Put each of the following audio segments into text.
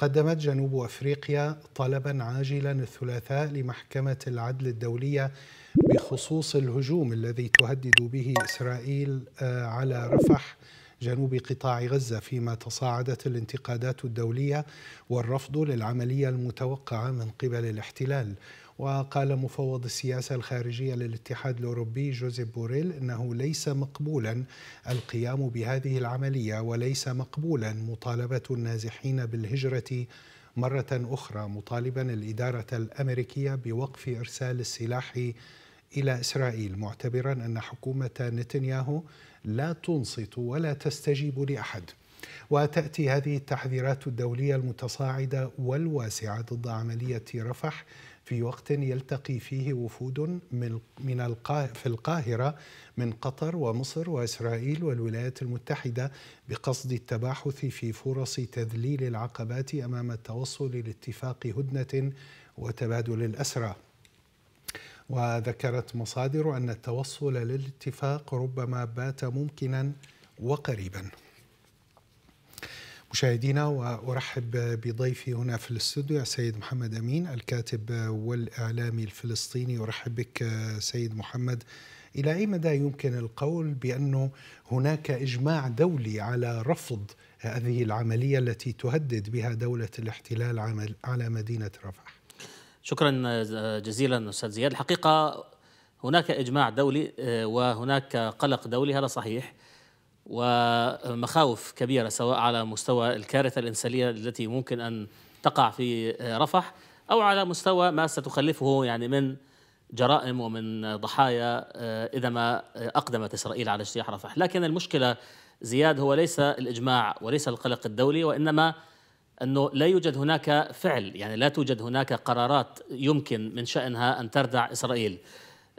قدمت جنوب افريقيا طلبا عاجلا الثلاثاء لمحكمه العدل الدوليه بخصوص الهجوم الذي تهدد به اسرائيل آه، على رفح جنوب قطاع غزه فيما تصاعدت الانتقادات الدوليه والرفض للعمليه المتوقعه من قبل الاحتلال وقال مفوض السياسة الخارجية للاتحاد الأوروبي جوزيف بوريل أنه ليس مقبولا القيام بهذه العملية وليس مقبولا مطالبة النازحين بالهجرة مرة أخرى مطالبا الإدارة الأمريكية بوقف إرسال السلاح إلى إسرائيل معتبرا أن حكومة نتنياهو لا تنصت ولا تستجيب لأحد وتأتي هذه التحذيرات الدولية المتصاعدة والواسعة ضد عملية رفح في وقت يلتقي فيه وفود من من في القاهرة من قطر ومصر وإسرائيل والولايات المتحدة بقصد التباحث في فرص تذليل العقبات أمام التوصل لاتفاق هدنة وتبادل الأسرى وذكرت مصادر أن التوصل للاتفاق ربما بات ممكنا وقريبا مشاهدينا وارحب بضيفي هنا في الاستوديو السيد محمد امين الكاتب والاعلامي الفلسطيني ارحب بك سيد محمد الى اي مدى يمكن القول بانه هناك اجماع دولي على رفض هذه العمليه التي تهدد بها دوله الاحتلال على مدينه رفح شكرا جزيلا استاذ زياد الحقيقه هناك اجماع دولي آه، وهناك قلق دولي هذا صحيح ومخاوف كبيره سواء على مستوى الكارثه الانسانيه التي ممكن ان تقع في آه، رفح او على مستوى ما ستخلفه يعني من جرائم ومن ضحايا آه، اذا ما آه، اقدمت اسرائيل على اجتياح رفح، لكن المشكله زياد هو ليس الاجماع وليس القلق الدولي وانما انه لا يوجد هناك فعل، يعني لا توجد هناك قرارات يمكن من شانها ان تردع اسرائيل.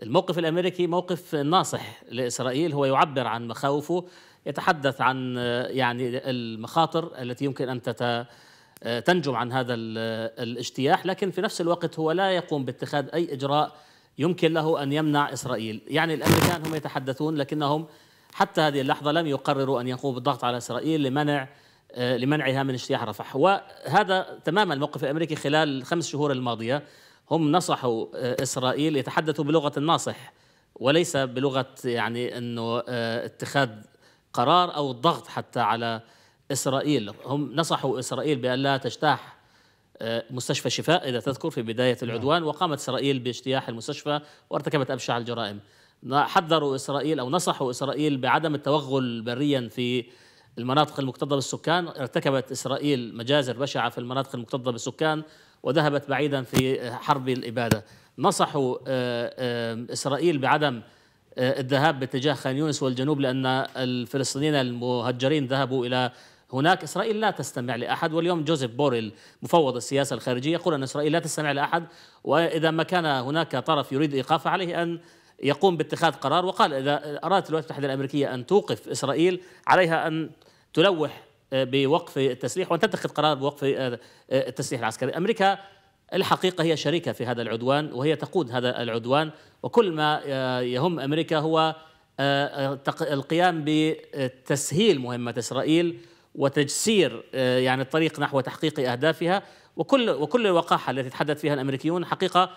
الموقف الامريكي موقف ناصح لاسرائيل هو يعبر عن مخاوفه يتحدث عن يعني المخاطر التي يمكن أن تت تنجم عن هذا الاجتياح لكن في نفس الوقت هو لا يقوم باتخاذ أي إجراء يمكن له أن يمنع إسرائيل يعني الأمريكان هم يتحدثون لكنهم حتى هذه اللحظة لم يقرروا أن يقوموا بالضغط على إسرائيل لمنع لمنعها من اجتياح رفح وهذا تماما الموقف الأمريكي خلال الخمس شهور الماضية هم نصحوا آه، إسرائيل يتحدثوا بلغة الناصح وليس بلغة يعني أنه آه، اتخاذ القرار أو الضغط حتى على إسرائيل هم نصحوا إسرائيل بأن لا تجتاح آه، مستشفى شفاء إذا تذكر في بداية نعم. العدوان وقامت إسرائيل باجتياح المستشفى وارتكبت أبشع الجرائم حذروا إسرائيل أو نصحوا إسرائيل بعدم التوغل بريا في المناطق المكتظة بالسكان ارتكبت إسرائيل مجازر بشعة في المناطق المكتظة بالسكان وذهبت بعيدا في حرب الإبادة نصحوا آه، إسرائيل بعدم آه، الذهاب باتجاه خان يونس والجنوب لأن الفلسطينيين المهجرين ذهبوا إلى هناك إسرائيل لا تستمع لأحد واليوم جوزيف بوريل مفوض السياسة الخارجية يقول أن إسرائيل لا تستمع لأحد وإذا ما كان هناك طرف يريد إيقافه عليه أن يقوم باتخاذ قرار وقال إذا أرادت الولايات المتحدة الأمريكية أن توقف إسرائيل عليها أن تلوح آه، بوقف التسليح وأن تتخذ قرار بوقف آه، التسليح العسكري أمريكا الحقيقه هي شريكه في هذا العدوان وهي تقود هذا العدوان وكل ما آه، يهم امريكا هو آه، آه، القيام بتسهيل مهمه اسرائيل وتجسير يعني الطريق نحو تحقيق اهدافها وكل وكل الوقاحه التي تحدث فيها الامريكيون حقيقه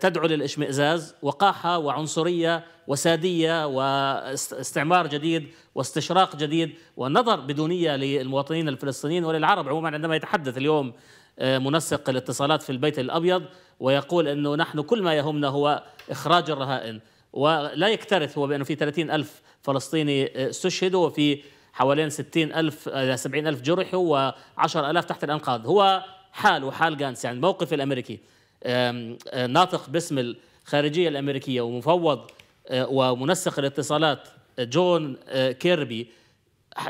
تدعو للاشمئزاز وقاحه وعنصريه وساديه واستعمار جديد واستشراق جديد والنظر بدونيه للمواطنين الفلسطينيين وللعرب عموما عندما يتحدث اليوم منسق الاتصالات في البيت الابيض ويقول انه نحن كل ما يهمنا هو اخراج الرهائن ولا يكترث هو بانه في 30 الف فلسطيني استشهدوا وفي حوالين 60 الف الى 70 الف جرحوا و10 الاف تحت الانقاض هو حال وحال جانس يعني الموقف الامريكي آه، ناطق باسم الخارجيه الامريكيه ومفوض آه، ومنسق الاتصالات جون آه، كيربي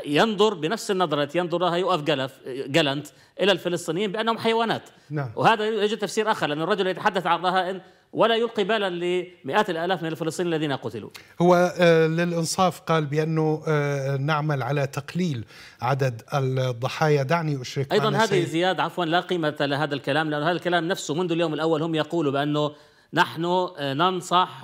ينظر بنفس النظرة التي ينظرها يوقف جلنت إلى الفلسطينيين بأنهم حيوانات نعم. وهذا يجد تفسير آخر لأن الرجل يتحدث عن رهائن ولا يلقي بالا لمئات الآلاف من الفلسطينيين الذين قتلوا هو آه، للإنصاف قال بأنه آه، نعمل على تقليل عدد الضحايا دعني أشرك أيضا هذه زياد عفوا لا قيمة لهذا الكلام لانه هذا الكلام نفسه منذ اليوم الأول هم يقولوا بأنه نحن آه، ننصح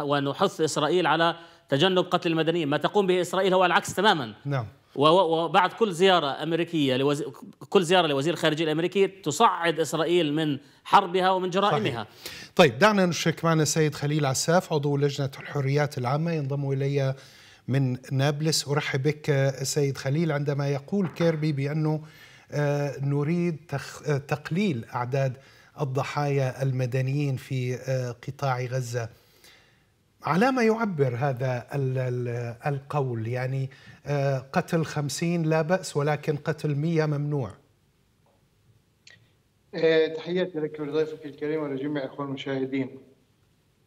ونحث إسرائيل على تجنب قتل المدنيين ما تقوم به إسرائيل هو العكس تماما نعم وبعد كل زيارة أمريكية لوز... كل زيارة لوزير الخارجية الأمريكي تصعد إسرائيل من حربها ومن جرائمها صحيح. طيب دعنا نشرك معنا سيد خليل عساف عضو لجنة الحريات العامة ينضم إلي من نابلس أرحب بك سيد خليل عندما يقول كيربي بأنه آه، نريد آه، تقليل أعداد الضحايا المدنيين في آه، قطاع غزة على ما يعبر هذا القول يعني آه، قتل خمسين لا بأس ولكن قتل مية ممنوع آه، تحياتي لك ولضيفك الكريم ولجميع أخوان المشاهدين.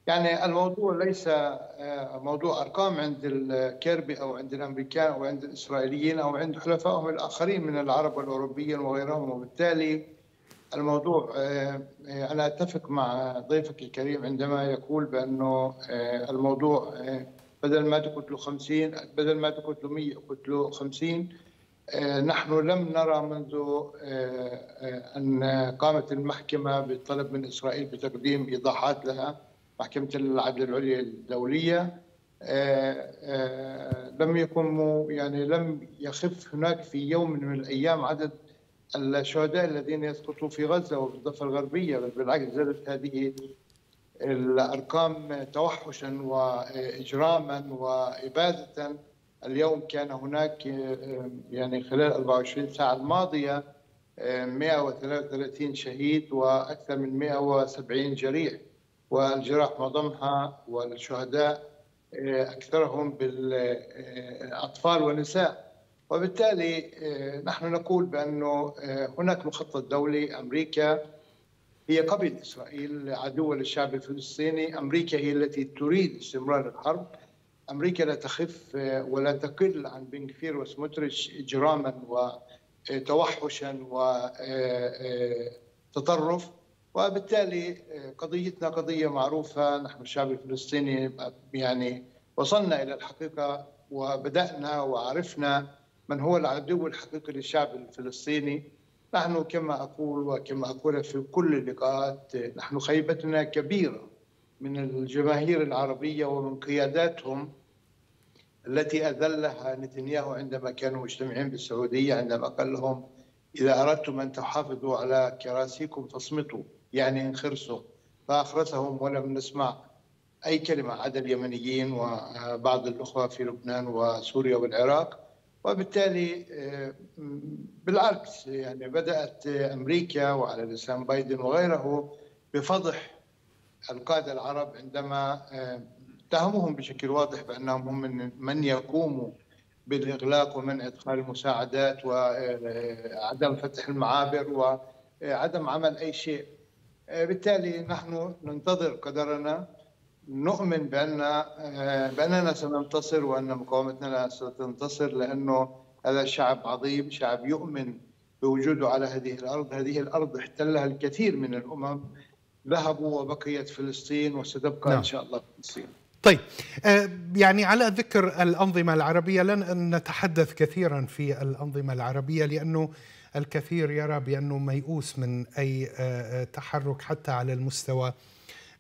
يعني الموضوع ليس آه، موضوع ارقام عند الكيربي او عند الامريكان او عند الاسرائيليين او عند حلفائهم الاخرين من العرب والاوروبيين وغيرهم وبالتالي الموضوع آه، آه، أنا أتفق مع ضيفك الكريم عندما يقول بأنه آه، الموضوع بدل ما تقتلوا له 50 بدل ما تقتلوا له 100 قتلوا له 50 نحن لم نرى منذ أن قامت المحكمة بطلب من إسرائيل بتقديم إيضاحات لها محكمة العدل العليا الدولية لم يكن يعني لم يخف هناك في يوم من الأيام عدد الشهداء الذين يسقطون في غزة وفي الضفة الغربية بل بالعكس زادت هذه الأرقام توحشا وإجراما وإبادة اليوم كان هناك يعني خلال 24 ساعة الماضية 133 شهيد وأكثر من 170 جريح والجراح معظمها والشهداء أكثرهم بالأطفال والنساء وبالتالي آه، نحن نقول بأنه آه، هناك مخطط دولي أمريكا هي قبل إسرائيل عدو للشعب الفلسطيني أمريكا هي التي تريد استمرار الحرب أمريكا لا تخف آه، ولا تقل عن بن كفير وسموتريتش إجراما وتوحشا وتطرف وبالتالي قضيتنا قضية معروفة نحن الشعب الفلسطيني يعني وصلنا إلى الحقيقة وبدأنا وعرفنا من هو العدو الحقيقي للشعب الفلسطيني نحن كما أقول وكما أقول في كل اللقاءات نحن خيبتنا كبيرة من الجماهير العربية ومن قياداتهم التي أذلها نتنياهو عندما كانوا مجتمعين بالسعودية عندما قال لهم إذا أردتم أن تحافظوا على كراسيكم فاصمتوا يعني انخرسوا فأخرسهم ولم نسمع أي كلمة عدا اليمنيين وبعض الأخوة في لبنان وسوريا والعراق وبالتالي آه، بالعكس يعني بدات امريكا وعلى لسان بايدن وغيره بفضح القاده العرب عندما آه، اتهموهم بشكل واضح بانهم هم من, من يقوموا بالاغلاق ومنع ادخال المساعدات وعدم آه، فتح المعابر وعدم عمل اي شيء بالتالي نحن ننتظر قدرنا نؤمن بان آه، باننا سننتصر وان مقاومتنا ستنتصر لانه هذا شعب عظيم، شعب يؤمن بوجوده على هذه الارض، هذه الارض احتلها الكثير من الامم ذهبوا وبقيت فلسطين وستبقى نعم. ان شاء الله فلسطين. طيب آه، يعني على ذكر الأنظمة العربية لن نتحدث كثيرا في الأنظمة العربية لأنه الكثير يرى بأنه ميؤوس من أي آه، تحرك حتى على المستوى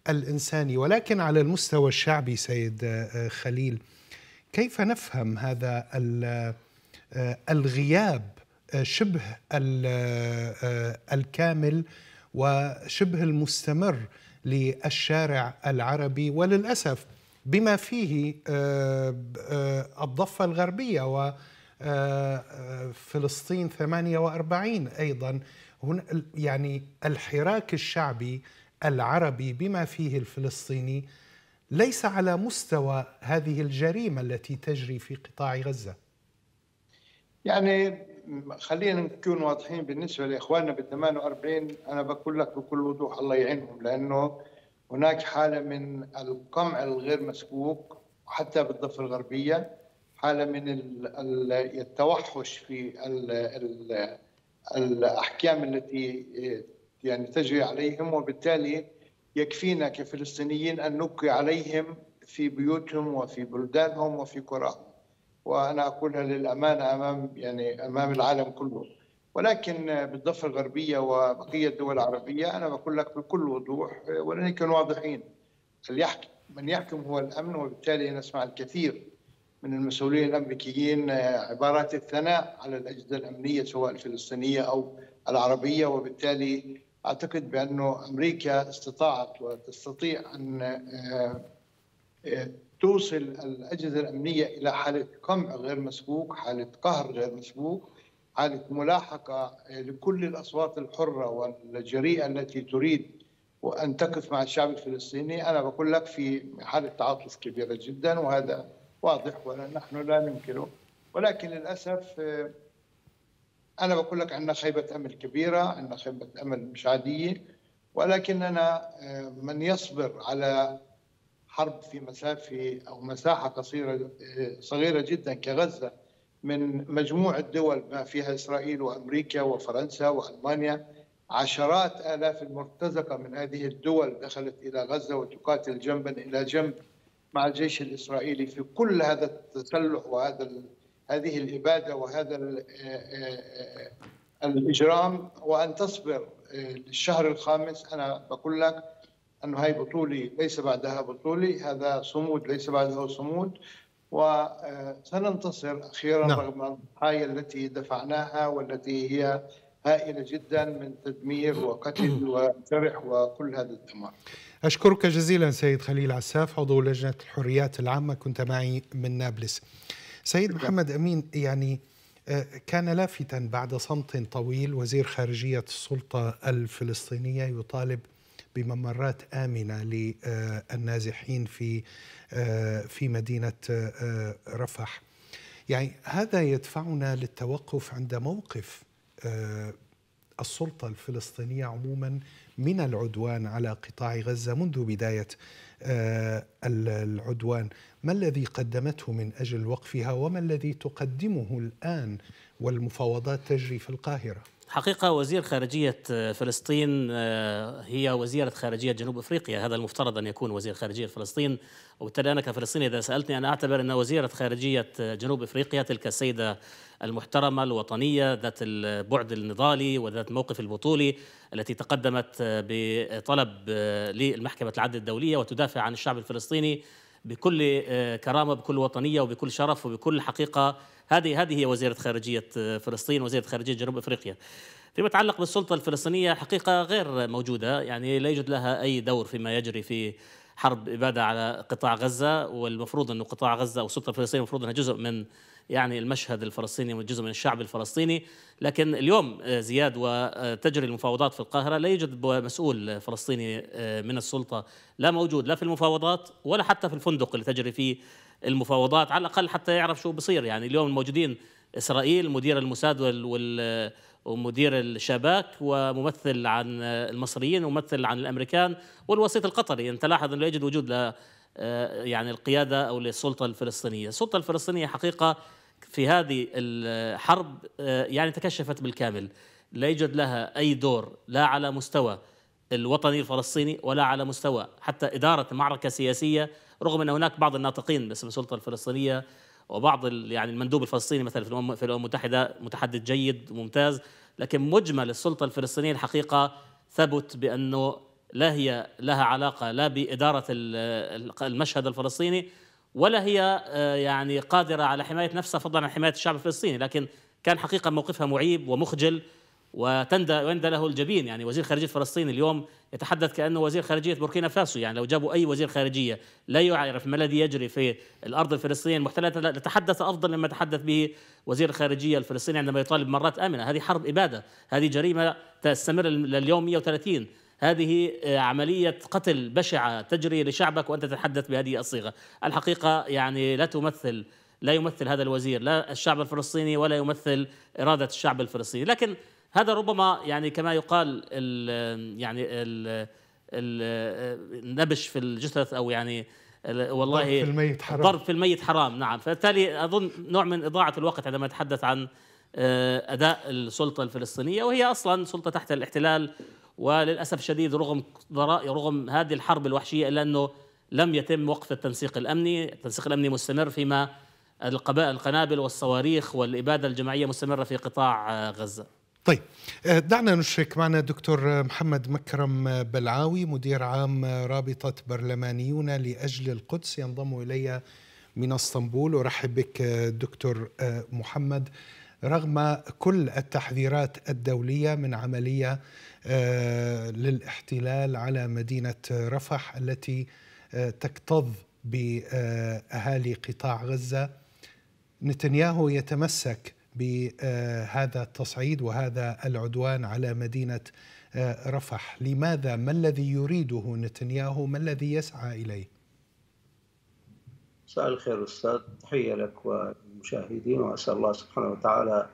الإنساني ولكن على المستوى الشعبي سيد آه، آه، خليل كيف نفهم هذا آه، الغياب شبه الكامل وشبه المستمر للشارع العربي وللأسف بما فيه الضفة الغربية وفلسطين 48 أيضا يعني الحراك الشعبي العربي بما فيه الفلسطيني ليس على مستوى هذه الجريمه التي تجري في قطاع غزه. يعني خلينا نكون واضحين بالنسبه لاخواننا بال 48 انا بقول لك بكل وضوح الله يعينهم لانه هناك حاله من القمع الغير مسبوق حتى بالضفه الغربيه حاله من التوحش في الاحكام التي يعني تجري عليهم وبالتالي يكفينا كفلسطينيين أن نبقي عليهم في بيوتهم وفي بلدانهم وفي قراهم وأنا أقولها للأمانة أمام يعني أمام العالم كله ولكن بالضفة الغربية وبقية الدول العربية أنا بقول لك بكل وضوح ولن واضحين يحكم من يحكم هو الأمن وبالتالي نسمع الكثير من المسؤولين الأمريكيين عبارات الثناء على الأجهزة الأمنية سواء الفلسطينية أو العربية وبالتالي اعتقد بانه امريكا استطاعت وتستطيع ان آه، آه، توصل الاجهزه الامنيه الى حاله قمع غير مسبوق، حاله قهر غير مسبوق، حاله ملاحقه آه، لكل الاصوات الحره والجريئه التي تريد وان تقف مع الشعب الفلسطيني، انا بقول لك في حاله تعاطف كبيره جدا وهذا واضح ونحن لا ننكره، ولكن للاسف انا بقول لك عندنا خيبه امل كبيره عندنا خيبه امل مش عاديه ولكننا آه، من يصبر على حرب في مسافه او مساحه قصيره آه، صغيره جدا كغزه من مجموعه دول ما فيها اسرائيل وامريكا وفرنسا والمانيا عشرات الاف المرتزقه من هذه الدول دخلت الى غزه وتقاتل جنبا الى جنب مع الجيش الاسرائيلي في كل هذا التسلح وهذا هذه الإبادة وهذا آه، آه، آه، الإجرام وأن تصبر للشهر الخامس أنا بقول لك أنه هاي بطولة ليس بعدها بطولة هذا صمود ليس بعدها صمود وسننتصر أخيرا نعم. رغم الضحايا التي دفعناها والتي هي هائلة جدا من تدمير وقتل وجرح وكل هذا الدمار أشكرك جزيلا سيد خليل عساف عضو لجنة الحريات العامة كنت معي من نابلس سيد محمد أمين يعني آه، كان لافتا بعد صمت طويل وزير خارجية السلطة الفلسطينية يطالب بممرات آمنة للنازحين في آه، في مدينة آه، رفح يعني هذا يدفعنا للتوقف عند موقف السلطة الفلسطينية عموما من العدوان على قطاع غزة منذ بداية العدوان ما الذي قدمته من أجل وقفها وما الذي تقدمه الآن والمفاوضات تجري في القاهرة؟ حقيقة وزير خارجية آه، فلسطين آه، هي وزيرة خارجية جنوب أفريقيا هذا المفترض أن يكون وزير خارجية فلسطين وبالتالي أنا كفلسطيني إذا سألتني أنا أعتبر أن وزيرة خارجية آه، جنوب أفريقيا تلك السيدة المحترمة الوطنية ذات البعد النضالي وذات الموقف البطولي التي تقدمت بطلب للمحكمة العدل الدولية وتدافع عن الشعب الفلسطيني بكل آه، كرامه بكل وطنيه وبكل شرف وبكل حقيقه هذه هذه هي وزيره خارجيه آه، فلسطين وزيره خارجيه جنوب افريقيا فيما يتعلق بالسلطه الفلسطينيه حقيقه غير موجوده يعني لا يوجد لها اي دور فيما يجري في حرب اباده على قطاع غزه والمفروض انه قطاع غزه او السلطه الفلسطينيه المفروض انها جزء من يعني المشهد الفلسطيني وجزء من الشعب الفلسطيني لكن اليوم آه، زياد وتجري المفاوضات في القاهرة لا يوجد مسؤول فلسطيني آه، من السلطة لا موجود لا في المفاوضات ولا حتى في الفندق اللي تجري فيه المفاوضات على الأقل حتى يعرف شو بصير يعني اليوم الموجودين إسرائيل مدير الموساد وال ومدير الشباك وممثل عن المصريين وممثل عن الامريكان والوسيط القطري انت لاحظ انه لا يجد وجود آه، يعني القيادة أو للسلطة الفلسطينية السلطة الفلسطينية حقيقة في هذه الحرب آه، يعني تكشفت بالكامل لا يوجد لها أي دور لا على مستوى الوطني الفلسطيني ولا على مستوى حتى إدارة معركة سياسية رغم أن هناك بعض الناطقين باسم السلطة الفلسطينية وبعض يعني المندوب الفلسطيني مثلا في الامم في الامم المتحده متحدث جيد وممتاز لكن مجمل السلطه الفلسطينيه الحقيقه ثبت بانه لا هي لها علاقه لا باداره المشهد الفلسطيني ولا هي آه، يعني قادره على حمايه نفسها فضلا عن حمايه الشعب الفلسطيني لكن كان حقيقه موقفها معيب ومخجل وتندى ويندى له الجبين يعني وزير خارجيه فلسطين اليوم يتحدث كانه وزير خارجيه بوركينا فاسو يعني لو جابوا اي وزير خارجيه لا يعرف ما الذي يجري في الارض الفلسطينيه المحتله لتحدث افضل مما تحدث به وزير الخارجيه الفلسطيني عندما يطالب مرات امنه هذه حرب اباده هذه جريمه تستمر لليوم 130 هذه آه، عملية قتل بشعة تجري لشعبك وأنت تتحدث بهذه الصيغة الحقيقة يعني لا تمثل لا يمثل هذا الوزير لا الشعب الفلسطيني ولا يمثل إرادة الشعب الفلسطيني لكن هذا ربما يعني كما يقال الـ آه، يعني الـ النبش آه، في الجثث أو يعني والله ضرب في الميت حرام ضرب في الميت حرام نعم فبالتالي أظن نوع من إضاعة الوقت عندما نتحدث عن أداء السلطة الفلسطينية وهي أصلا سلطة تحت الاحتلال وللاسف الشديد رغم رغم هذه الحرب الوحشيه الا انه لم يتم وقف التنسيق الامني، التنسيق الامني مستمر فيما القبائل القنابل والصواريخ والاباده الجماعيه مستمره في قطاع آه، غزه. طيب آه، دعنا نشرك معنا دكتور محمد مكرم بلعاوي مدير عام رابطة برلمانيون لأجل القدس ينضم إلي من اسطنبول أرحب بك آه، دكتور محمد رغم كل التحذيرات الدولية من عملية آه، للاحتلال على مدينة رفح التي آه، تكتظ بأهالي قطاع غزة نتنياهو يتمسك بهذا التصعيد وهذا العدوان على مدينة آه، رفح لماذا ما الذي يريده نتنياهو ما الذي يسعى إليه مساء الخير أستاذ تحية لك والمشاهدين وأسأل الله سبحانه وتعالى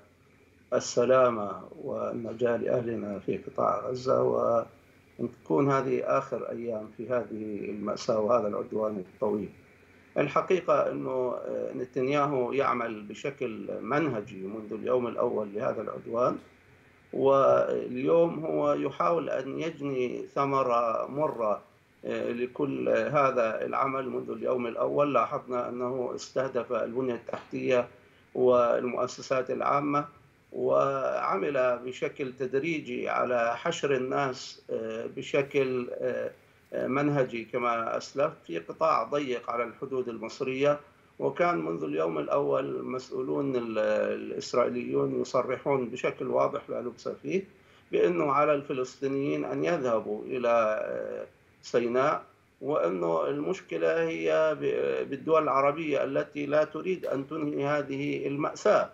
السلامة والنجاة لأهلنا في قطاع غزة وأن تكون هذه آخر أيام في هذه المأساة وهذا العدوان الطويل الحقيقة أنه آه، نتنياهو يعمل بشكل منهجي منذ اليوم الأول لهذا العدوان واليوم هو يحاول أن يجني ثمرة مرة آه، لكل هذا العمل منذ اليوم الأول لاحظنا أنه استهدف البنية التحتية والمؤسسات العامة وعمل بشكل تدريجي على حشر الناس آه، بشكل آه، آه، منهجي كما اسلفت في قطاع ضيق على الحدود المصريه وكان منذ اليوم الاول المسؤولون الاسرائيليون يصرحون بشكل واضح لا لبس فيه بانه على الفلسطينيين ان يذهبوا الى سيناء وانه المشكله هي بالدول العربيه التي لا تريد ان تنهي هذه الماساه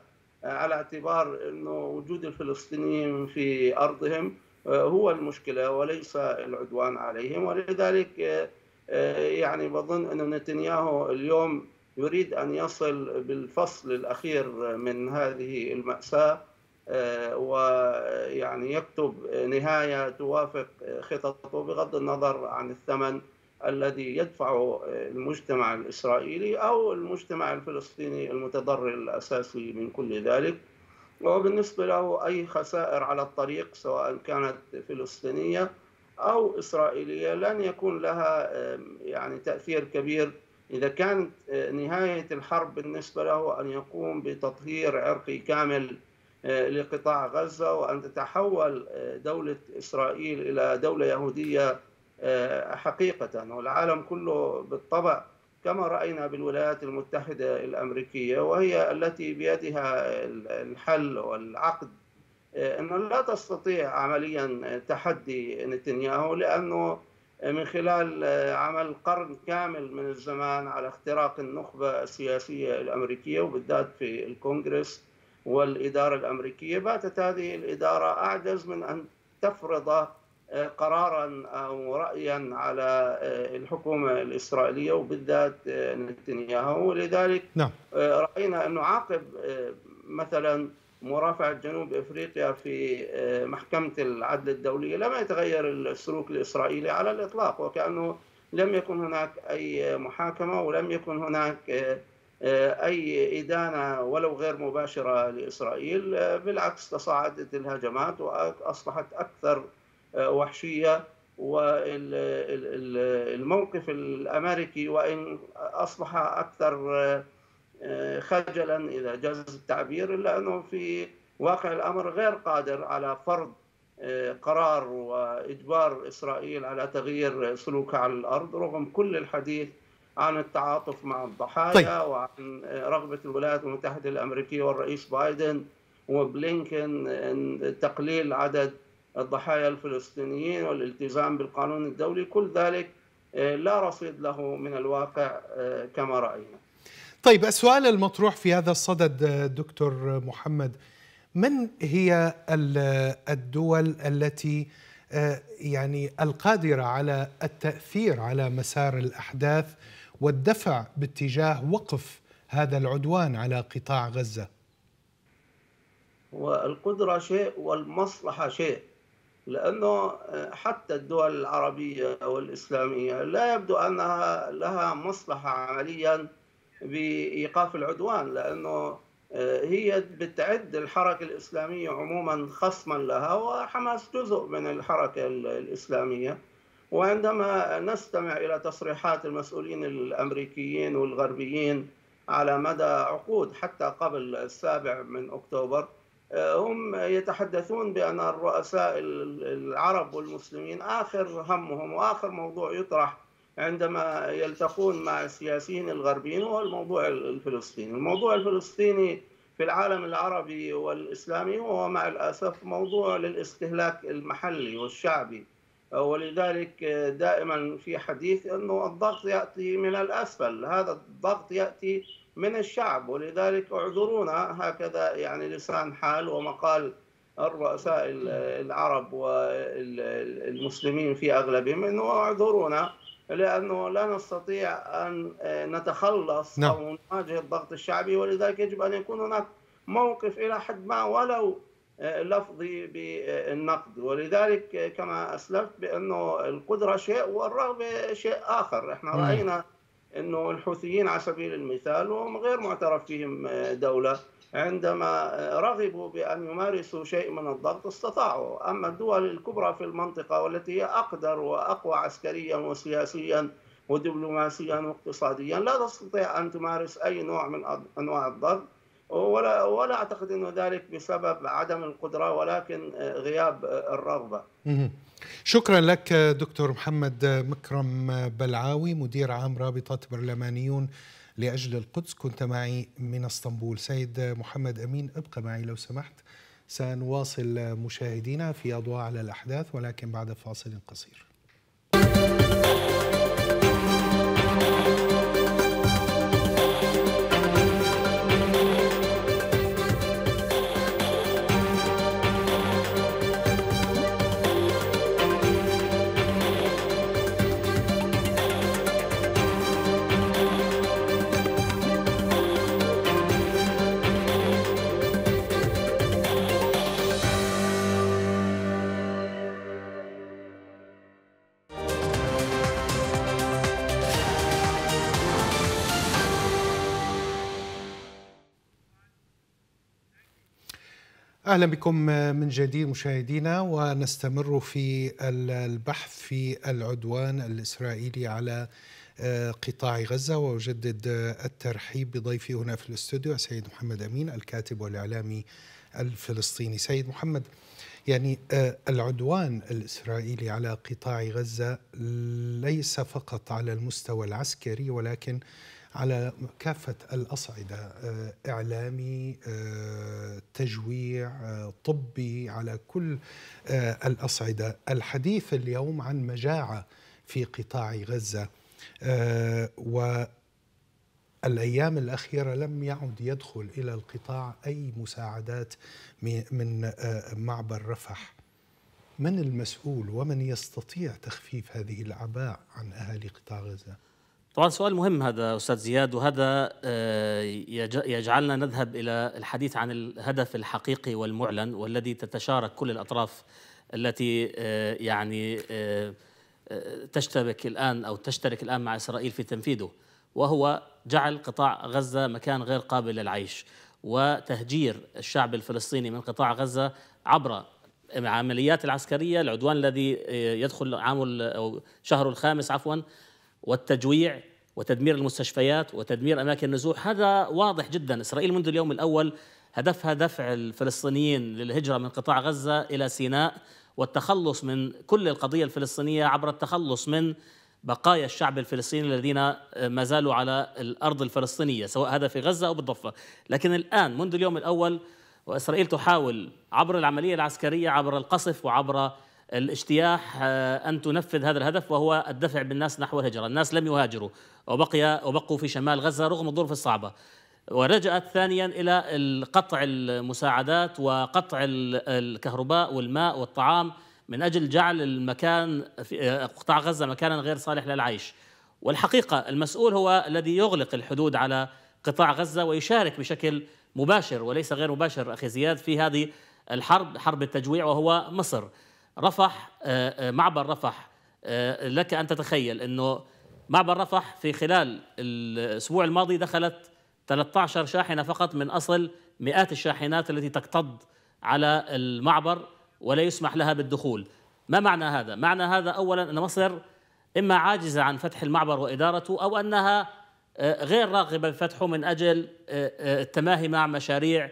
على اعتبار انه وجود الفلسطينيين في ارضهم آه، هو المشكله وليس العدوان عليهم ولذلك آه، آه، يعني بظن أن نتنياهو اليوم يريد أن يصل بالفصل الأخير من هذه المأساة ويعني يكتب نهاية توافق خططه بغض النظر عن الثمن الذي يدفع المجتمع الإسرائيلي أو المجتمع الفلسطيني المتضرر الأساسي من كل ذلك وبالنسبة له أي خسائر على الطريق سواء كانت فلسطينية أو إسرائيلية لن يكون لها يعني تأثير كبير إذا كانت آه، نهاية الحرب بالنسبة له أن يقوم بتطهير عرقي كامل آه، لقطاع غزة وأن تتحول آه، دولة إسرائيل إلى دولة يهودية آه، حقيقة والعالم كله بالطبع كما رأينا بالولايات المتحدة الأمريكية وهي التي بيدها الحل والعقد آه، أنه لا تستطيع عمليا تحدي نتنياهو لأنه من خلال آه، عمل قرن كامل من الزمان على اختراق النخبة السياسية الأمريكية وبالذات في الكونغرس والإدارة الأمريكية باتت هذه الإدارة أعجز من أن تفرض قرارا او رايا على آه، الحكومه الاسرائيليه وبالذات آه، نتنياهو ولذلك نعم. آه، راينا انه عاقب مثلا مرافعه جنوب افريقيا في محكمه العدل الدوليه لم يتغير السلوك الاسرائيلي على الاطلاق وكانه لم يكن هناك اي محاكمه ولم يكن هناك اي ادانه ولو غير مباشره لاسرائيل بالعكس تصاعدت الهجمات واصبحت اكثر وحشيه والموقف الامريكي وان اصبح اكثر آه، خجلا اذا جاز التعبير الا انه في واقع الامر غير قادر على فرض آه، قرار واجبار اسرائيل على تغيير سلوكها على الارض رغم كل الحديث عن التعاطف مع الضحايا طيب. وعن آه، رغبه الولايات المتحده الامريكيه والرئيس بايدن وبلينكن تقليل عدد الضحايا الفلسطينيين والالتزام بالقانون الدولي كل ذلك آه، لا رصيد له من الواقع آه، كما رأينا طيب السؤال المطروح في هذا الصدد آه، دكتور محمد من هي الدول التي يعني القادرة على التأثير على مسار الأحداث والدفع باتجاه وقف هذا العدوان على قطاع غزة والقدرة شيء والمصلحة شيء لأنه آه، حتى الدول العربية والإسلامية لا يبدو أنها لها مصلحة عمليا بإيقاف العدوان لأنه آه، هي بتعد الحركة الإسلامية عموما خصما لها وحماس جزء من الحركة الإسلامية وعندما نستمع إلى تصريحات المسؤولين الأمريكيين والغربيين على مدى عقود حتى قبل السابع من أكتوبر آه، هم يتحدثون بأن الرؤساء العرب والمسلمين آخر همهم وآخر موضوع يطرح عندما يلتقون مع السياسيين الغربيين هو الموضوع الفلسطيني الموضوع الفلسطيني في العالم العربي والإسلامي هو مع الأسف موضوع للاستهلاك المحلي والشعبي آه، ولذلك آه، دائما في حديث أنه الضغط يأتي من الأسفل هذا الضغط يأتي من الشعب ولذلك اعذرونا هكذا يعني لسان حال ومقال الرؤساء العرب والمسلمين في اغلبهم انه اعذرونا لانه لا نستطيع ان نتخلص نعم. او نواجه الضغط الشعبي ولذلك يجب ان يكون هناك موقف الى حد ما ولو لفظي بالنقد ولذلك كما اسلفت بانه القدره شيء والرغبه شيء اخر احنا راينا انه الحوثيين على سبيل المثال وهم غير معترف فيهم آه، دوله عندما رغبوا بان يمارسوا شيء من الضغط استطاعوا، اما الدول الكبرى في المنطقه والتي هي اقدر واقوى عسكريا وسياسيا ودبلوماسيا واقتصاديا لا تستطيع ان تمارس اي نوع من انواع الضغط ولا ولا اعتقد انه ذلك بسبب عدم القدره ولكن آه، غياب آه، الرغبه. شكرا لك دكتور محمد مكرم بلعاوي مدير عام رابطة برلمانيون لأجل القدس كنت معي من اسطنبول سيد محمد أمين ابقى معي لو سمحت سنواصل مشاهدينا في أضواء على الأحداث ولكن بعد فاصل قصير اهلا بكم من جديد مشاهدينا ونستمر في البحث في العدوان الاسرائيلي على آه، قطاع غزه واجدد الترحيب بضيفي هنا في الاستوديو السيد محمد امين الكاتب والاعلامي الفلسطيني. سيد محمد يعني آه، العدوان الاسرائيلي على قطاع غزه ليس فقط على المستوى العسكري ولكن على كافة الأصعدة آه، إعلامي آه، تجويع آه، طبي على كل الأصعدة الحديث اليوم عن مجاعة في قطاع غزة و الأيام الأخيرة لم يعد يدخل إلى القطاع أي مساعدات من معبر رفح من المسؤول ومن يستطيع تخفيف هذه الأعباء عن أهالي قطاع غزة؟ طبعا سؤال مهم هذا استاذ زياد وهذا آه، يجعلنا نذهب الى الحديث عن الهدف الحقيقي والمعلن والذي تتشارك كل الاطراف التي آه، يعني آه، تشتبك الان او تشترك الان مع اسرائيل في تنفيذه وهو جعل قطاع غزه مكان غير قابل للعيش وتهجير الشعب الفلسطيني من قطاع غزه عبر العمليات العسكريه العدوان الذي يدخل عام او شهره الخامس عفوا والتجويع وتدمير المستشفيات وتدمير اماكن النزوح هذا واضح جدا اسرائيل منذ اليوم الاول هدفها دفع الفلسطينيين للهجره من قطاع غزه الى سيناء والتخلص من كل القضيه الفلسطينيه عبر التخلص من بقايا الشعب الفلسطيني الذين ما زالوا على الارض الفلسطينيه سواء هذا في غزه او بالضفه لكن الان منذ اليوم الاول واسرائيل تحاول عبر العمليه العسكريه عبر القصف وعبر الاجتياح آه، ان تنفذ هذا الهدف وهو الدفع بالناس نحو الهجره، الناس لم يهاجروا وبقي وبقوا في شمال غزه رغم الظروف الصعبه. ورجعت ثانيا الى قطع المساعدات وقطع الكهرباء والماء والطعام من اجل جعل المكان في آه، قطاع غزه مكانا غير صالح للعيش. والحقيقه المسؤول هو الذي يغلق الحدود على قطاع غزه ويشارك بشكل مباشر وليس غير مباشر اخي زياد في هذه الحرب حرب التجويع وهو مصر. رفح آه، آه، معبر رفح آه، لك ان تتخيل انه معبر رفح في خلال الاسبوع الماضي دخلت 13 شاحنه فقط من اصل مئات الشاحنات التي تكتض على المعبر ولا يسمح لها بالدخول. ما معنى هذا؟ معنى هذا اولا ان مصر اما عاجزه عن فتح المعبر وادارته او انها غير راغبه بفتحه من اجل التماهي مع مشاريع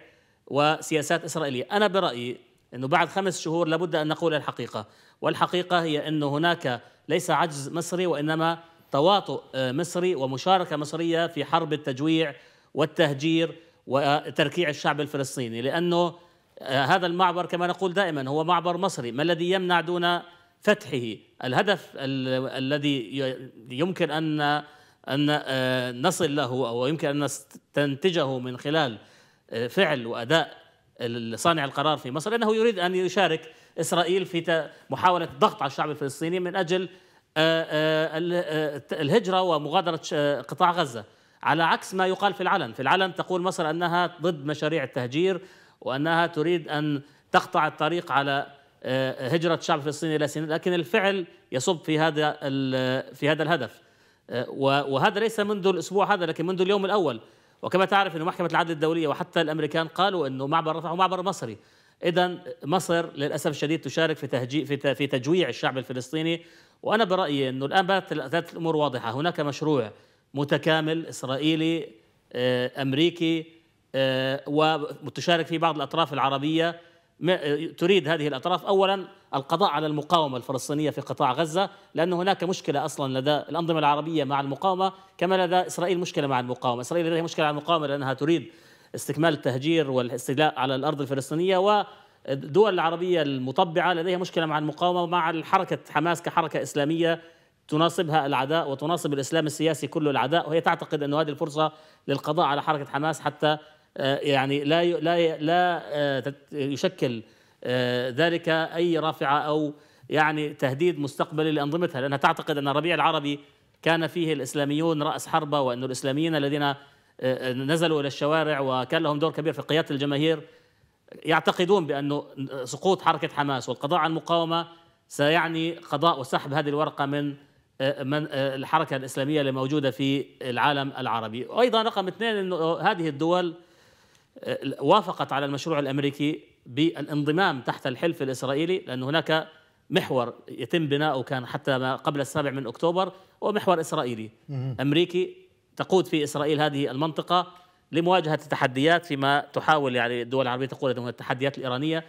وسياسات اسرائيليه. انا برايي أنه بعد خمس شهور لابد أن نقول الحقيقة والحقيقة هي أنه هناك ليس عجز مصري وإنما تواطؤ آه، مصري ومشاركة مصرية في حرب التجويع والتهجير وتركيع الشعب الفلسطيني لأنه آه، هذا المعبر كما نقول دائما هو معبر مصري ما الذي يمنع دون فتحه الهدف ال الذي يمكن أن أن آه، نصل له أو يمكن أن نستنتجه من خلال فعل وأداء صانع القرار في مصر انه يريد ان يشارك اسرائيل في محاوله الضغط على الشعب الفلسطيني من اجل آه، آه، آه، الهجره ومغادره قطاع غزه على عكس ما يقال في العلن، في العلن تقول مصر انها ضد مشاريع التهجير وانها تريد ان تقطع الطريق على هجره الشعب الفلسطيني الى سيناء، لكن الفعل يصب في هذا في هذا الهدف. وهذا ليس منذ الاسبوع هذا لكن منذ اليوم الاول وكما تعرف أن محكمة العدل الدولية وحتى الأمريكان قالوا أنه معبر رفح هو معبر مصري إذا مصر للأسف الشديد تشارك في تهجي في, في تجويع الشعب الفلسطيني وأنا برأيي أنه الآن بدأت الأمور واضحة هناك مشروع متكامل إسرائيلي آه، أمريكي آه، وتشارك فيه بعض الأطراف العربية تريد هذه الأطراف أولا القضاء على المقاومة الفلسطينية في قطاع غزة لأن هناك مشكلة أصلا لدى الأنظمة العربية مع المقاومة كما لدى إسرائيل مشكلة مع المقاومة إسرائيل لديها مشكلة مع المقاومة لأنها تريد استكمال التهجير والاستيلاء على الأرض الفلسطينية و الدول العربية المطبعة لديها مشكلة مع المقاومة مع حركة حماس كحركة إسلامية تناصبها العداء وتناصب الإسلام السياسي كله العداء وهي تعتقد أن هذه الفرصة للقضاء على حركة حماس حتى آه، يعني لا لا لا آه، يشكل آه، ذلك اي رافعه او يعني تهديد مستقبلي لانظمتها لانها تعتقد ان الربيع العربي كان فيه الاسلاميون راس حربه وان الاسلاميين الذين نزلوا الى الشوارع وكان لهم دور كبير في قياده الجماهير يعتقدون بأن سقوط حركة حماس والقضاء على المقاومة سيعني قضاء وسحب هذه الورقة من من الحركة الإسلامية اللي موجودة في العالم العربي وأيضا رقم اثنين أنه هذه الدول وافقت على المشروع الامريكي بالانضمام تحت الحلف الاسرائيلي لان هناك محور يتم بناؤه كان حتى ما قبل السابع من اكتوبر هو محور اسرائيلي امريكي تقود في اسرائيل هذه المنطقه لمواجهه التحديات فيما تحاول يعني الدول العربيه تقول انه التحديات الايرانيه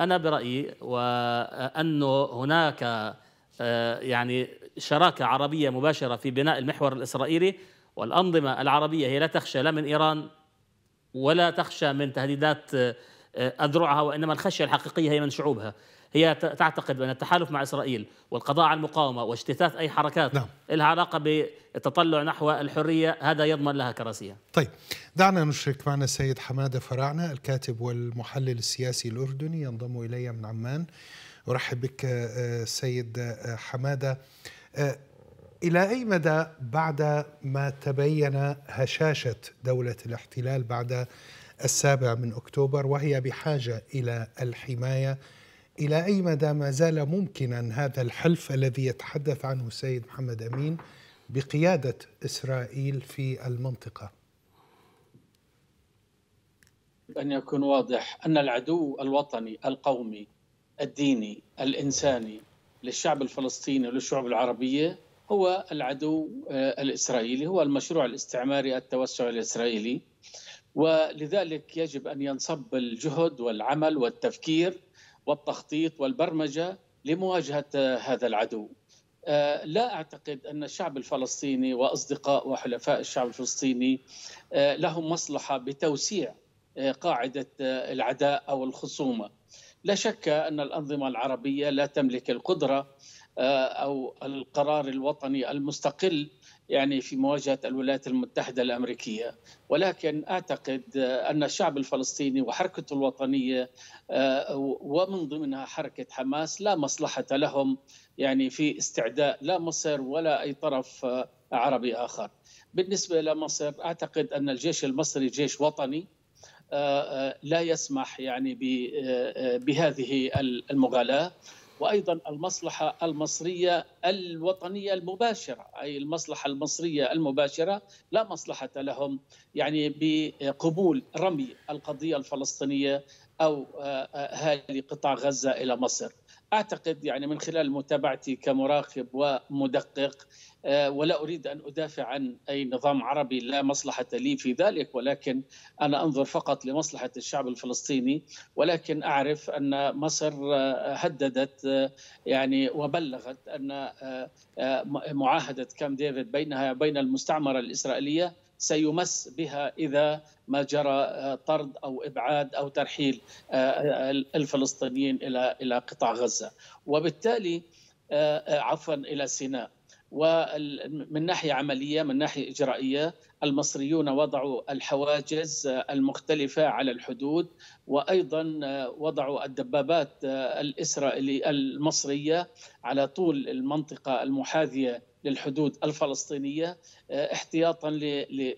انا برايي وانه هناك آه، يعني شراكه عربيه مباشره في بناء المحور الاسرائيلي والانظمه العربيه هي لا تخشى لا من ايران ولا تخشى من تهديدات آه، أذرعها وإنما الخشية الحقيقية هي من شعوبها هي تعتقد بأن التحالف مع إسرائيل والقضاء على المقاومة واجتثاث أي حركات نعم. لها علاقة بالتطلع نحو الحرية هذا يضمن لها كراسيها طيب دعنا نشرك معنا السيد حمادة فراعنة الكاتب والمحلل السياسي الأردني ينضم إلي من عمان أرحب بك آه، سيد آه، حمادة إلى أي مدى بعد ما تبين هشاشة دولة الاحتلال بعد السابع من أكتوبر وهي بحاجة إلى الحماية إلى أي مدى ما زال ممكنا هذا الحلف الذي يتحدث عنه السيد محمد أمين بقيادة إسرائيل في المنطقة أن يكون واضح أن العدو الوطني القومي الديني الإنساني للشعب الفلسطيني وللشعوب العربية هو العدو آه، الاسرائيلي هو المشروع الاستعماري التوسع الاسرائيلي ولذلك يجب ان ينصب الجهد والعمل والتفكير والتخطيط والبرمجه لمواجهه آه، هذا العدو. آه، لا اعتقد ان الشعب الفلسطيني واصدقاء وحلفاء الشعب الفلسطيني لهم مصلحه بتوسيع قاعده العداء او الخصومه. لا شك ان الانظمه العربيه لا تملك القدره آه، او القرار الوطني المستقل يعني في مواجهه الولايات المتحده الامريكيه ولكن اعتقد ان الشعب الفلسطيني وحركته الوطنيه آه، ومن ضمنها حركه حماس لا مصلحه لهم يعني في استعداء لا مصر ولا اي طرف آه، عربي اخر. بالنسبه لمصر اعتقد ان الجيش المصري جيش وطني لا يسمح يعني بهذه المغالاه وايضا المصلحه المصريه الوطنيه المباشره اي المصلحه المصريه المباشره لا مصلحه لهم يعني بقبول رمي القضيه الفلسطينيه او اهالي آه، قطاع غزه الى مصر اعتقد يعني من خلال متابعتي كمراقب ومدقق آه، ولا اريد ان ادافع عن اي نظام عربي لا مصلحه لي في ذلك ولكن انا انظر فقط لمصلحه الشعب الفلسطيني ولكن اعرف ان مصر آه، هددت آه، يعني وبلغت ان معاهده كام ديفيد بينها وبين المستعمره الاسرائيليه سيمس بها إذا ما جرى آه، طرد أو إبعاد أو ترحيل آه، آه، الفلسطينيين إلى إلى قطاع غزة وبالتالي عفوا إلى سيناء ومن ناحية عملية من ناحية إجرائية المصريون وضعوا الحواجز المختلفة على الحدود وأيضا وضعوا الدبابات الإسرائيلية المصرية على طول المنطقة المحاذية للحدود الفلسطينيه آه، احتياطا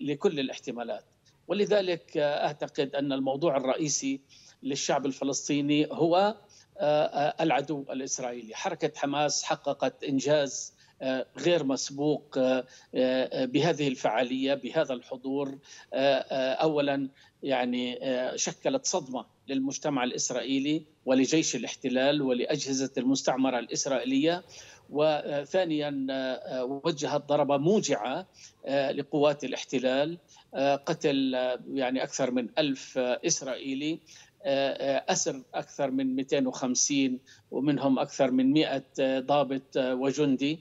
لكل الاحتمالات ولذلك آه، اعتقد ان الموضوع الرئيسي للشعب الفلسطيني هو آه، العدو الاسرائيلي، حركه حماس حققت انجاز غير مسبوق بهذه الفعاليه بهذا الحضور اولا يعني شكلت صدمه للمجتمع الاسرائيلي ولجيش الاحتلال ولاجهزه المستعمره الاسرائيليه وثانيا آه، وجهت ضربه موجعه آه، لقوات الاحتلال آه، قتل يعني اكثر من ألف اسرائيلي أسر أكثر من 250 ومنهم أكثر من 100 ضابط وجندي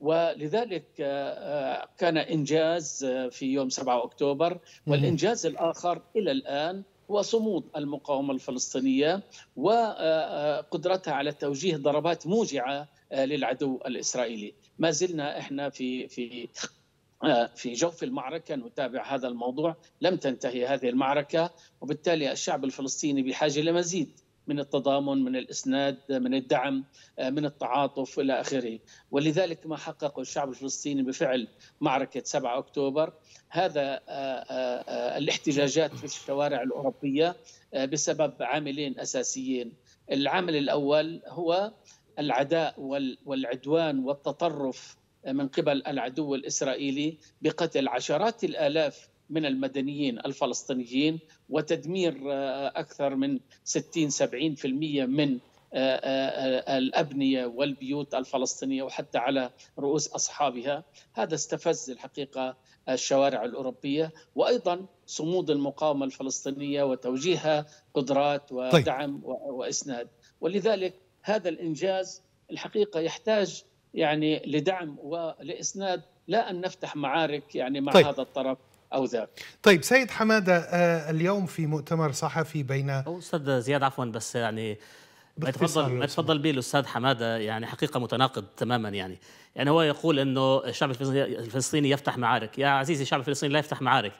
ولذلك كان إنجاز في يوم 7 أكتوبر والإنجاز الآخر إلى الآن وصمود المقاومه الفلسطينيه وقدرتها على توجيه ضربات موجعه للعدو الاسرائيلي ما زلنا احنا في في في جوف المعركه نتابع هذا الموضوع لم تنتهي هذه المعركه وبالتالي الشعب الفلسطيني بحاجه لمزيد من التضامن من الاسناد من الدعم آه، من التعاطف الى اخره ولذلك ما حققه الشعب الفلسطيني بفعل معركه 7 اكتوبر هذا آه، آه، الاحتجاجات في الشوارع الاوروبيه بسبب عاملين اساسيين العامل الاول هو العداء والعدوان والتطرف من قبل العدو الاسرائيلي بقتل عشرات الالاف من المدنيين الفلسطينيين وتدمير آه، أكثر من 60-70% من آه، آه، الأبنية والبيوت الفلسطينية وحتى على رؤوس أصحابها هذا استفز الحقيقة الشوارع الأوروبية وأيضا صمود المقاومة الفلسطينية وتوجيهها قدرات طيب. ودعم وإسناد ولذلك هذا الإنجاز الحقيقة يحتاج يعني لدعم ولإسناد لا أن نفتح معارك يعني مع طيب. هذا الطرف ذاك طيب سيد حماده آه، اليوم في مؤتمر صحفي بين استاذ زياد عفوا بس يعني ما يتفضل ما يتفضل به الاستاذ حماده يعني حقيقه متناقض تماما يعني يعني هو يقول انه الشعب الفلسطيني يفتح معارك يا عزيزي الشعب الفلسطيني لا يفتح معارك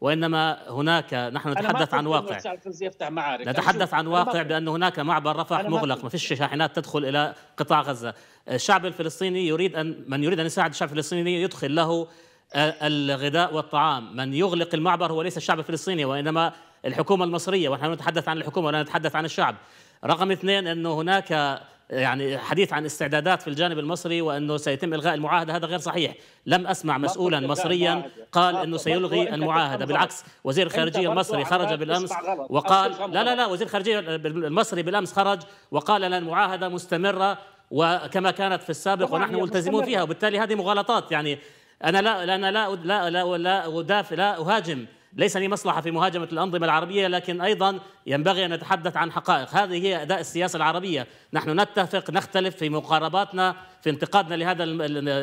وانما هناك نحن نتحدث عن واقع يفتح معارك نتحدث عن واقع بان هناك معبر رفح مغلق ما فيش شاحنات تدخل الى قطاع غزه الشعب الفلسطيني يريد ان من يريد ان يساعد الشعب الفلسطيني يدخل له الغذاء والطعام من يغلق المعبر هو ليس الشعب الفلسطيني وإنما الحكومة المصرية ونحن نتحدث عن الحكومة ولا نتحدث عن الشعب رقم اثنين أنه هناك يعني حديث عن استعدادات في الجانب المصري وانه سيتم الغاء المعاهده هذا غير صحيح، لم اسمع مسؤولا مصريا قال انه سيلغي المعاهده، بالعكس وزير الخارجيه المصري خرج بالامس وقال لا لا لا وزير الخارجيه المصري بالامس خرج وقال ان المعاهده مستمره وكما كانت في السابق ونحن ملتزمون فيها وبالتالي هذه مغالطات يعني انا لا انا لا لا لا, لا ادافع لا اهاجم ليس لي مصلحه في مهاجمه الانظمه العربيه لكن ايضا ينبغي ان نتحدث عن حقائق، هذه هي اداء السياسه العربيه، نحن نتفق نختلف في مقارباتنا في انتقادنا لهذا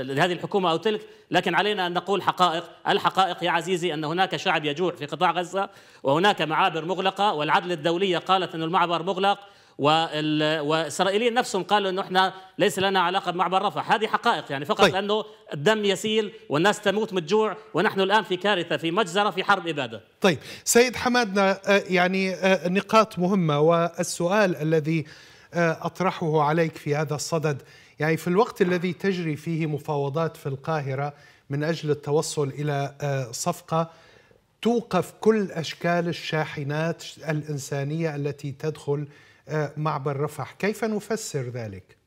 لهذه الحكومه او تلك، لكن علينا ان نقول حقائق، الحقائق يا عزيزي ان هناك شعب يجوع في قطاع غزه وهناك معابر مغلقه والعدل الدوليه قالت ان المعبر مغلق والاسرائيليين نفسهم قالوا انه احنا ليس لنا علاقه بمعبر رفح، هذه حقائق يعني فقط طيب. لانه الدم يسيل والناس تموت من الجوع ونحن الان في كارثه في مجزره في حرب اباده. طيب، سيد حمادنا آه، يعني آه، نقاط مهمه والسؤال الذي آه، اطرحه عليك في هذا الصدد، يعني في الوقت الذي تجري فيه مفاوضات في القاهره من اجل التوصل الى صفقه توقف كل اشكال الشاحنات الانسانيه التي تدخل معبر رفح كيف نفسر ذلك؟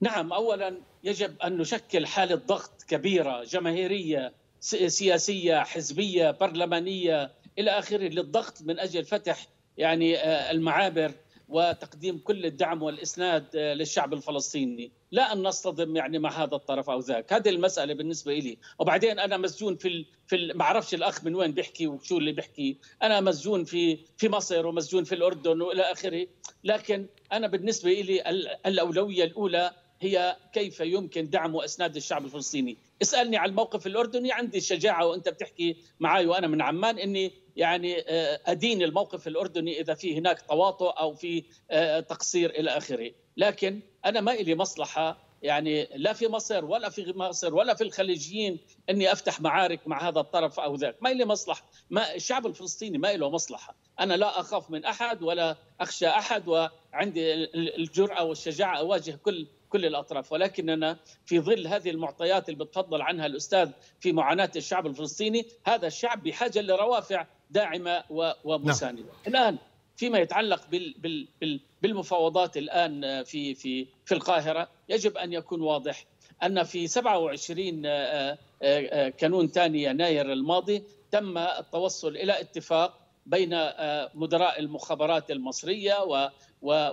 نعم أولا يجب أن نشكل حالة ضغط كبيرة جماهيرية سياسية حزبية برلمانية إلى آخره للضغط من أجل فتح يعني آه، المعابر وتقديم كل الدعم والاسناد آه، للشعب الفلسطيني، لا ان نصطدم يعني مع هذا الطرف او ذاك، هذه المساله بالنسبه لي، وبعدين انا مسجون في في ما اعرفش الاخ من وين بيحكي وشو اللي بيحكي، انا مسجون في في مصر ومسجون في الاردن والى اخره، لكن انا بالنسبه لي الاولويه الاولى هي كيف يمكن دعم واسناد الشعب الفلسطيني اسالني على الموقف الاردني عندي شجاعه وانت بتحكي معي وانا من عمان اني يعني آه، ادين الموقف الاردني اذا في هناك تواطؤ او في آه، تقصير الى اخره لكن انا ما لي مصلحه يعني لا في مصر ولا في مصر ولا في الخليجيين اني افتح معارك مع هذا الطرف او ذاك، ما لي مصلحه، ما الشعب الفلسطيني ما له مصلحه، انا لا اخاف من احد ولا اخشى احد وعندي الجرأه والشجاعه اواجه كل كل الاطراف ولكننا في ظل هذه المعطيات اللي بتفضل عنها الاستاذ في معاناه الشعب الفلسطيني هذا الشعب بحاجه لروافع داعمه ومسانده نعم. الان فيما يتعلق بال بال بال بالمفاوضات الان في في في القاهره يجب ان يكون واضح ان في 27 آه، آه، آه، كانون ثاني يناير الماضي تم التوصل الى اتفاق بين آه، مدراء المخابرات المصريه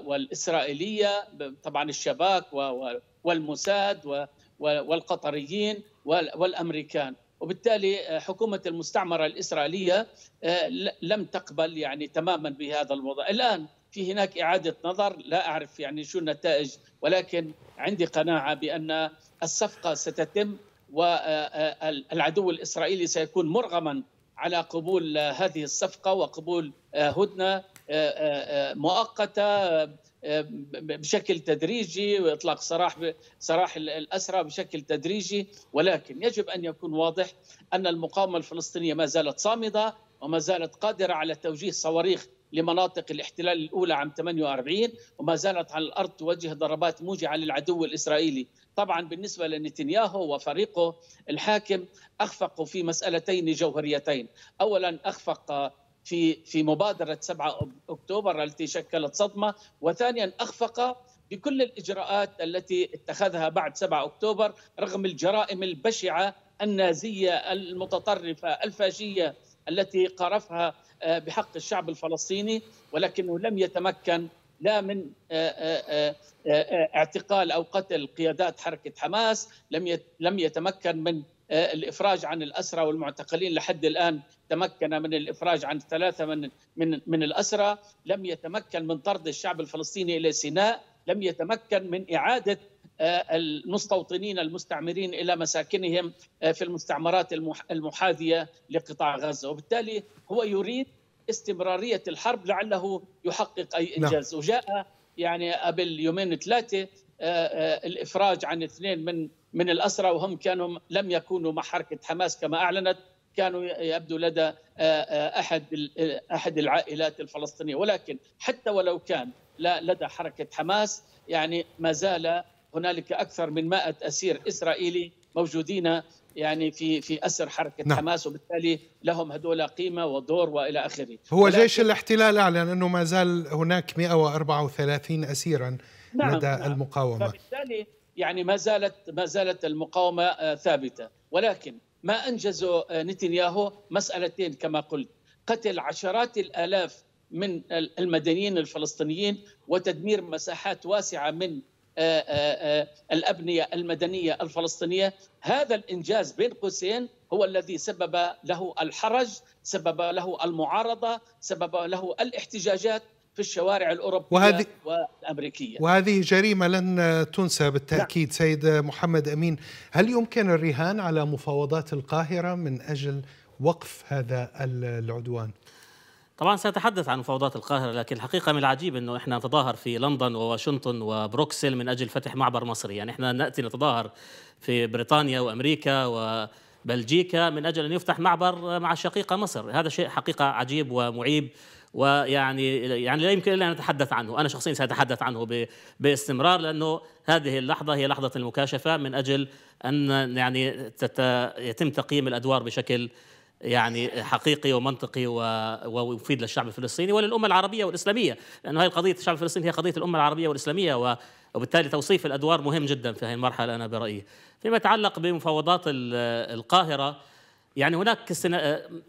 والاسرائيليه طبعا الشباك والموساد والقطريين والامريكان وبالتالي آه، حكومه المستعمره الاسرائيليه آه، لم تقبل يعني تماما بهذا الوضع الان في هناك اعاده نظر لا اعرف يعني شو النتائج ولكن عندي قناعه بان الصفقه ستتم والعدو الاسرائيلي سيكون مرغما على قبول آه، هذه الصفقه وقبول آه، هدنه آه، مؤقته بشكل تدريجي واطلاق سراح سراح الاسرى بشكل تدريجي ولكن يجب ان يكون واضح ان المقاومه الفلسطينيه ما زالت صامده وما زالت قادره على توجيه صواريخ لمناطق الاحتلال الأولى عام 48 وما زالت على الأرض توجه ضربات موجعة للعدو الإسرائيلي طبعا بالنسبة لنتنياهو وفريقه الحاكم أخفقوا في مسألتين جوهريتين أولا أخفق في في مبادرة 7 أكتوبر التي شكلت صدمة وثانيا أخفق بكل الإجراءات التي اتخذها بعد 7 أكتوبر رغم الجرائم البشعة النازية المتطرفة الفاشية التي قرفها آه، بحق الشعب الفلسطيني ولكنه لم يتمكن لا من آه، آه، اعتقال او قتل قيادات حركه حماس لم لم يتمكن من الافراج عن الاسرى والمعتقلين لحد الان تمكن من الافراج عن ثلاثه من من من الاسرى لم يتمكن من طرد الشعب الفلسطيني الى سيناء لم يتمكن من اعاده المستوطنين المستعمرين الى مساكنهم آه، في المستعمرات المحاذيه لقطاع غزه، وبالتالي هو يريد استمراريه الحرب لعله يحقق اي نعم. انجاز، وجاء يعني قبل يومين ثلاثه آه، آه، الافراج عن اثنين من من الاسرى وهم كانوا لم يكونوا مع حركه حماس كما اعلنت كانوا يبدو لدى احد احد العائلات الفلسطينيه ولكن حتى ولو كان لدى حركه حماس يعني ما زال هنالك اكثر من 100 اسير اسرائيلي موجودين يعني في في اسر حركه نعم. حماس وبالتالي لهم هذول قيمه ودور والى اخره هو جيش الاحتلال اعلن انه ما زال هناك 134 اسيرا نعم لدى نعم. المقاومه فبالتالي يعني ما زالت ما زالت المقاومه آه، ثابته ولكن ما انجزه آه، نتنياهو مسالتين كما قلت قتل عشرات الالاف من المدنيين الفلسطينيين وتدمير مساحات واسعه من آه، آه، آه، الابنيه المدنيه الفلسطينيه هذا الانجاز بين قوسين هو الذي سبب له الحرج سبب له المعارضه سبب له الاحتجاجات في الشوارع الأوروبية وهذه والأمريكية وهذه جريمة لن تنسى بالتأكيد لا. نعم. سيد محمد أمين هل يمكن الرهان على مفاوضات القاهرة من أجل وقف هذا العدوان؟ طبعا سأتحدث عن مفاوضات القاهرة لكن الحقيقة من العجيب أنه إحنا نتظاهر في لندن وواشنطن وبروكسل من أجل فتح معبر مصري يعني إحنا نأتي نتظاهر في بريطانيا وأمريكا و بلجيكا من اجل ان يفتح معبر مع الشقيقه مصر، هذا شيء حقيقه عجيب ومعيب ويعني يعني لا يمكن الا ان نتحدث عنه، انا شخصيا ساتحدث عنه باستمرار لانه هذه اللحظه هي لحظه المكاشفه من اجل ان يعني يتم تقييم الادوار بشكل يعني حقيقي ومنطقي ومفيد للشعب الفلسطيني وللأمة العربية والإسلامية لأن هذه قضية الشعب الفلسطيني هي قضية الأمة العربية والإسلامية وبالتالي توصيف الأدوار مهم جدا في هذه المرحلة أنا برأيي فيما يتعلق بمفاوضات القاهرة يعني هناك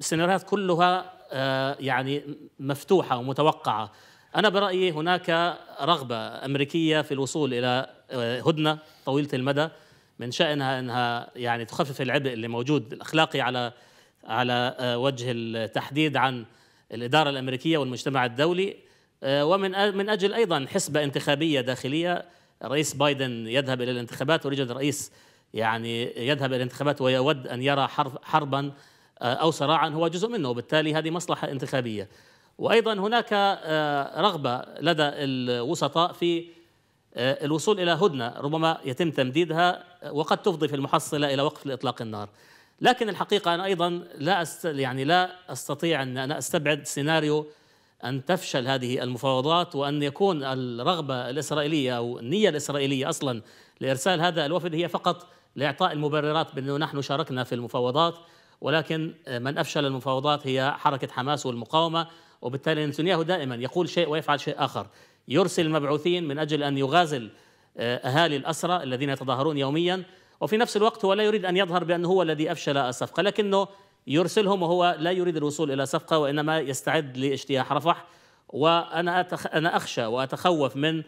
سيناريوهات كلها آه، يعني مفتوحة ومتوقعة أنا برأيي هناك رغبة أمريكية في الوصول إلى آه، هدنة طويلة المدى من شأنها أنها يعني تخفف العبء اللي موجود الأخلاقي على على آه، وجه التحديد عن الإدارة الأمريكية والمجتمع الدولي آه، ومن آه، من أجل أيضا حسبة انتخابية داخلية رئيس بايدن يذهب إلى الانتخابات ويوجد رئيس يعني يذهب إلى الانتخابات ويود أن يرى حربا أو صراعا هو جزء منه وبالتالي هذه مصلحة انتخابية وأيضا هناك رغبة لدى الوسطاء في الوصول إلى هدنة ربما يتم تمديدها وقد تفضي في المحصلة إلى وقف إطلاق النار لكن الحقيقة أنا أيضا لا أست... يعني لا أستطيع أن أنا أستبعد سيناريو أن تفشل هذه المفاوضات وأن يكون الرغبة الإسرائيلية أو النية الإسرائيلية أصلا لإرسال هذا الوفد هي فقط لإعطاء المبررات بأنه نحن شاركنا في المفاوضات ولكن من أفشل المفاوضات هي حركة حماس والمقاومة وبالتالي نتنياهو دائما يقول شيء ويفعل شيء آخر يرسل المبعوثين من أجل أن يغازل آه، أهالي الأسرى الذين يتظاهرون يوميا وفي نفس الوقت هو لا يريد أن يظهر بأنه هو الذي أفشل الصفقة لكنه يرسلهم وهو لا يريد الوصول إلى صفقة وإنما يستعد لاجتياح رفح وأنا أتخ... أنا أخشى وأتخوف من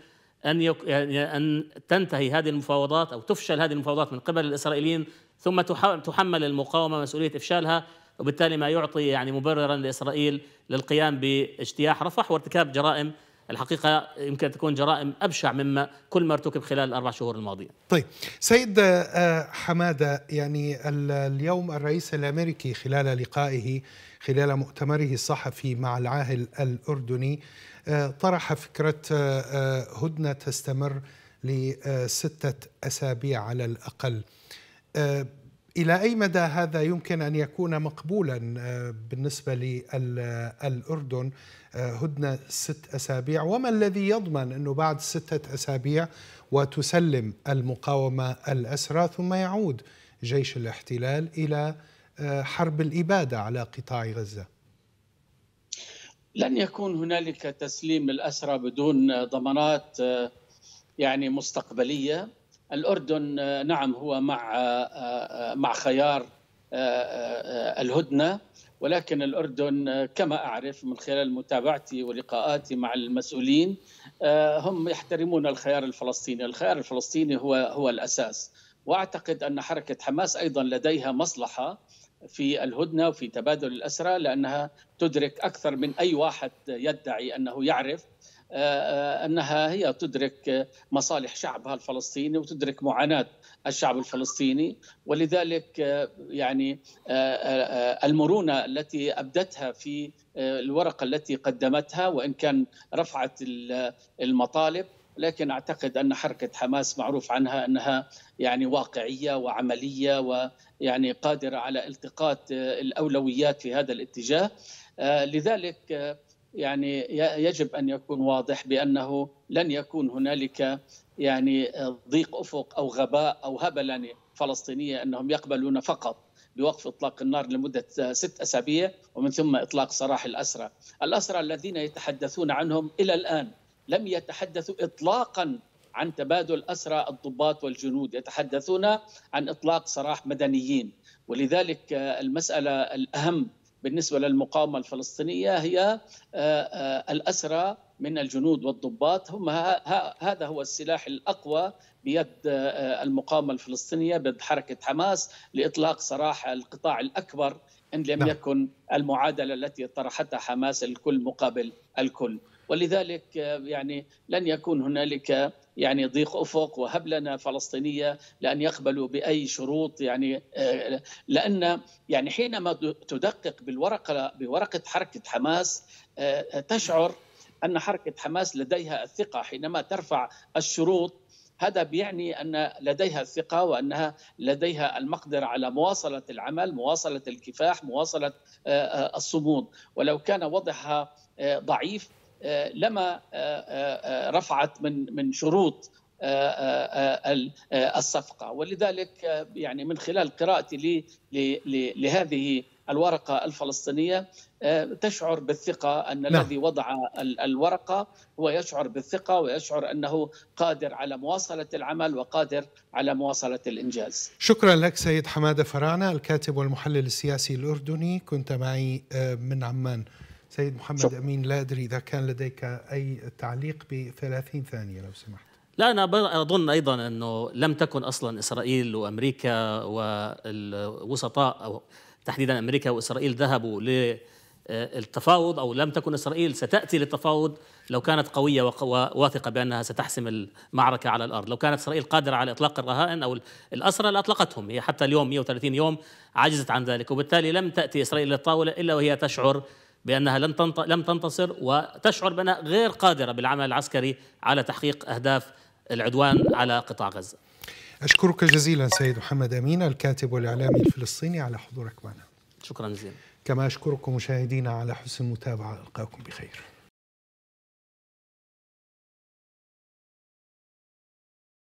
أن يك... يعني أن تنتهي هذه المفاوضات أو تفشل هذه المفاوضات من قبل الإسرائيليين ثم تح... تحمل المقاومة مسؤولية إفشالها وبالتالي ما يعطي يعني مبررا لإسرائيل للقيام باجتياح رفح وارتكاب جرائم الحقيقة يمكن تكون جرائم أبشع مما كل ما ارتكب خلال الأربع شهور الماضية طيب سيد آه، حمادة يعني اليوم الرئيس الأمريكي خلال لقائه خلال مؤتمره الصحفي مع العاهل الأردني آه، طرح فكرة آه، هدنة تستمر لستة أسابيع على الأقل إلى أي مدى هذا يمكن أن يكون مقبولا بالنسبة للأردن هدنة ست أسابيع وما الذي يضمن أنه بعد ستة أسابيع وتسلم المقاومة الأسرى ثم يعود جيش الاحتلال إلى آه، حرب الإبادة على قطاع غزة لن يكون هنالك تسليم الأسرى بدون ضمانات آه، يعني مستقبلية الأردن آه، نعم هو مع مع خيار الهدنة ولكن الأردن كما أعرف من خلال متابعتي ولقاءاتي مع المسؤولين آه، هم يحترمون الخيار الفلسطيني الخيار الفلسطيني هو, هو الأساس وأعتقد أن حركة حماس أيضا لديها مصلحة في الهدنة وفي تبادل الأسرى لأنها تدرك أكثر من أي واحد يدعي أنه يعرف آه، آه، أنها هي تدرك مصالح شعبها الفلسطيني وتدرك معاناة الشعب الفلسطيني ولذلك آه، يعني آه، آه، المرونه التي ابدتها في الورقه التي قدمتها وان كان رفعت المطالب لكن اعتقد ان حركه حماس معروف عنها انها يعني واقعيه وعمليه ويعني قادره على التقاط الاولويات في هذا الاتجاه لذلك يعني يجب ان يكون واضح بانه لن يكون هنالك يعني ضيق افق او غباء او هبله فلسطينيه انهم يقبلون فقط بوقف اطلاق النار لمده ست اسابيع ومن ثم اطلاق سراح الاسرى، الاسرى الذين يتحدثون عنهم الى الان لم يتحدثوا اطلاقا عن تبادل اسرى الضباط والجنود، يتحدثون عن اطلاق سراح مدنيين، ولذلك المساله الاهم بالنسبه للمقاومه الفلسطينيه هي آه، آه، الاسرى من الجنود والضباط هم هذا هو السلاح الاقوى بيد آه، المقاومه الفلسطينيه بيد حركه حماس لاطلاق سراح القطاع الاكبر ان لم نعم. يكن المعادله التي طرحتها حماس الكل مقابل الكل ولذلك آه، يعني لن يكون هنالك يعني ضيق افق وهبلنه فلسطينيه لان يقبلوا باي شروط يعني آه، لان يعني حينما تدقق بالورقه بورقه حركه حماس تشعر ان حركه حماس لديها الثقه حينما ترفع الشروط هذا بيعني ان لديها الثقه وانها لديها المقدره على مواصله العمل، مواصله الكفاح، مواصله آه، آه، الصمود، ولو كان وضعها آه، ضعيف لما رفعت من من شروط الصفقه، ولذلك يعني من خلال قراءتي لهذه الورقة الفلسطينية آه، تشعر بالثقة أن لا. نعم. الذي وضع الورقة هو يشعر بالثقة ويشعر أنه قادر على مواصلة العمل وقادر على مواصلة الإنجاز شكرا لك سيد حمادة فرعنة الكاتب والمحلل السياسي الأردني كنت معي آه، من عمان سيد محمد شكرا. أمين لا أدري إذا كان لديك أي تعليق بثلاثين ثانية لو سمحت لا انا اظن ايضا انه لم تكن اصلا اسرائيل وامريكا والوسطاء او تحديدا امريكا واسرائيل ذهبوا للتفاوض آه، او لم تكن اسرائيل ستاتي للتفاوض لو كانت قويه وواثقه بانها ستحسم المعركه على الارض، لو كانت اسرائيل قادره على اطلاق الرهائن او الاسرى لاطلقتهم، هي حتى اليوم 130 يوم عجزت عن ذلك، وبالتالي لم تاتي اسرائيل للطاوله الا وهي تشعر بانها لن لم تنتصر وتشعر بانها غير قادره بالعمل العسكري على تحقيق اهداف العدوان على قطاع غزه. أشكرك جزيلا سيد محمد أمين الكاتب والإعلامي الفلسطيني على حضورك معنا شكرا جزيلا كما أشكركم مشاهدينا على حسن المتابعة ألقاكم بخير